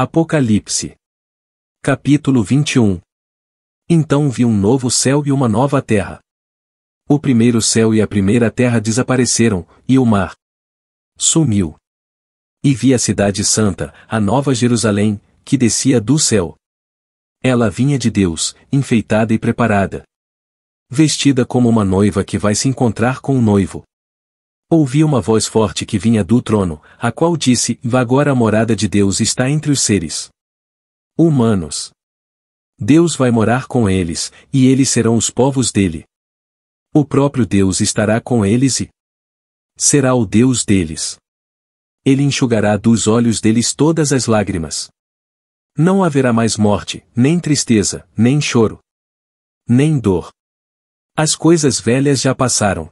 Apocalipse. Capítulo 21 Então vi um novo céu e uma nova terra. O primeiro céu e a primeira terra desapareceram, e o mar sumiu. E vi a Cidade Santa, a Nova Jerusalém, que descia do céu. Ela vinha de Deus, enfeitada e preparada. Vestida como uma noiva que vai se encontrar com o noivo. Ouvi uma voz forte que vinha do trono, a qual disse: Vá agora a morada de Deus está entre os seres humanos. Deus vai morar com eles, e eles serão os povos dele. O próprio Deus estará com eles e será o Deus deles. Ele enxugará dos olhos deles todas as lágrimas. Não haverá mais morte, nem tristeza, nem choro, nem dor. As coisas velhas já passaram.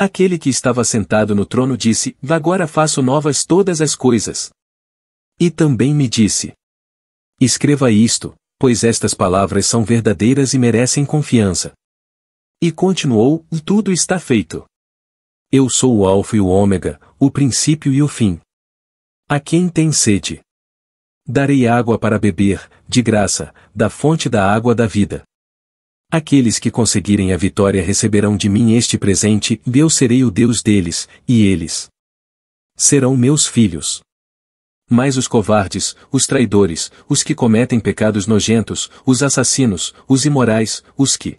Aquele que estava sentado no trono disse: Agora faço novas todas as coisas. E também me disse: Escreva isto, pois estas palavras são verdadeiras e merecem confiança. E continuou: Tudo está feito. Eu sou o Alfa e o Ômega, o princípio e o fim. A quem tem sede, darei água para beber, de graça, da fonte da água da vida. Aqueles que conseguirem a vitória receberão de mim este presente, e eu serei o Deus deles, e eles serão meus filhos. Mas os covardes, os traidores, os que cometem pecados nojentos, os assassinos, os imorais, os que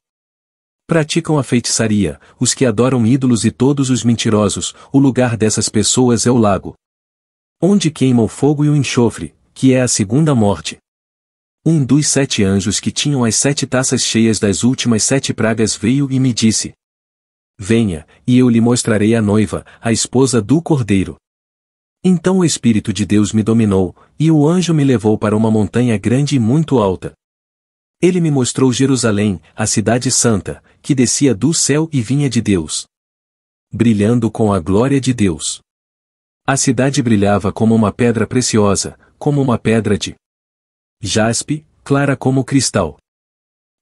praticam a feitiçaria, os que adoram ídolos e todos os mentirosos, o lugar dessas pessoas é o lago. Onde queima o fogo e o enxofre, que é a segunda morte. Um dos sete anjos que tinham as sete taças cheias das últimas sete pragas veio e me disse: Venha, e eu lhe mostrarei a noiva, a esposa do cordeiro. Então o Espírito de Deus me dominou, e o anjo me levou para uma montanha grande e muito alta. Ele me mostrou Jerusalém, a cidade santa, que descia do céu e vinha de Deus. Brilhando com a glória de Deus. A cidade brilhava como uma pedra preciosa, como uma pedra de jaspe, clara como cristal.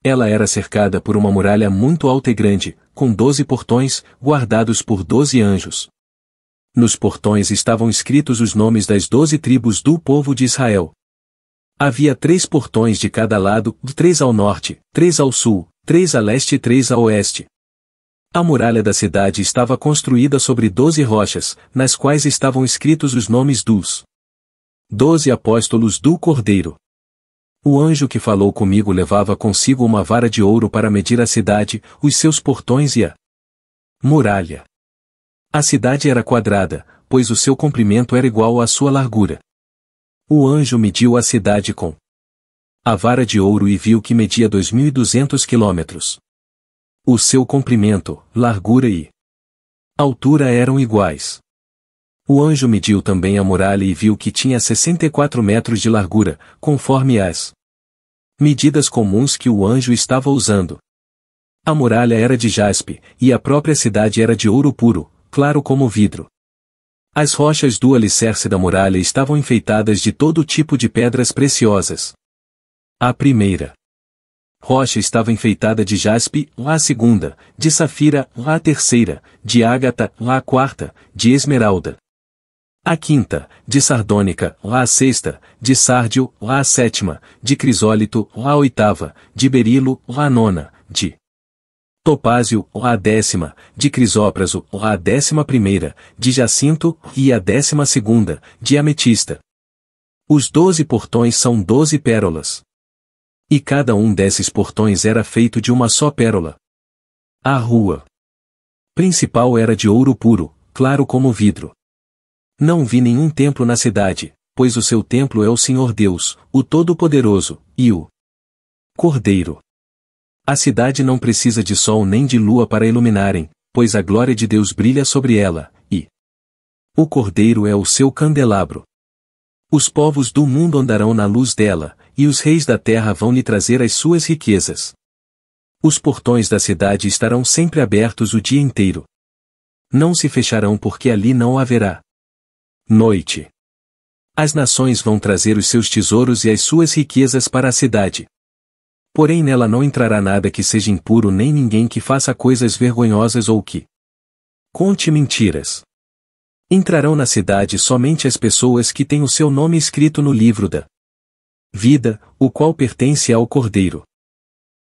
Ela era cercada por uma muralha muito alta e grande, com doze portões, guardados por doze anjos. Nos portões estavam escritos os nomes das doze tribos do povo de Israel. Havia três portões de cada lado, três ao norte, três ao sul, três a leste e três a oeste. A muralha da cidade estava construída sobre doze rochas, nas quais estavam escritos os nomes dos doze apóstolos do Cordeiro. O anjo que falou comigo levava consigo uma vara de ouro para medir a cidade, os seus portões e a muralha. A cidade era quadrada, pois o seu comprimento era igual à sua largura. O anjo mediu a cidade com a vara de ouro e viu que media 2.200 quilômetros. O seu comprimento, largura e altura eram iguais. O anjo mediu também a muralha e viu que tinha 64 metros de largura, conforme as medidas comuns que o anjo estava usando. A muralha era de jaspe, e a própria cidade era de ouro puro, claro como vidro. As rochas do alicerce da muralha estavam enfeitadas de todo tipo de pedras preciosas. A primeira rocha estava enfeitada de jaspe, a segunda, de safira, a terceira, de ágata, a quarta, de esmeralda, a quinta, de sardônica, lá a sexta, de sárdio, lá a sétima, de crisólito, lá a oitava, de berilo, lá a nona, de topázio, lá a décima, de crisópraso, lá a décima primeira, de jacinto, e a décima segunda, de ametista. Os doze portões são doze pérolas. E cada um desses portões era feito de uma só pérola. A rua principal era de ouro puro, claro como vidro. Não vi nenhum templo na cidade, pois o seu templo é o Senhor Deus, o Todo-Poderoso, e o Cordeiro. A cidade não precisa de sol nem de lua para iluminarem, pois a glória de Deus brilha sobre ela, e o Cordeiro é o seu candelabro. Os povos do mundo andarão na luz dela, e os reis da terra vão lhe trazer as suas riquezas. Os portões da cidade estarão sempre abertos o dia inteiro. Não se fecharão porque ali não haverá Noite. As nações vão trazer os seus tesouros e as suas riquezas para a cidade. Porém nela não entrará nada que seja impuro nem ninguém que faça coisas vergonhosas ou que conte mentiras. Entrarão na cidade somente as pessoas que têm o seu nome escrito no livro da vida, o qual pertence ao Cordeiro.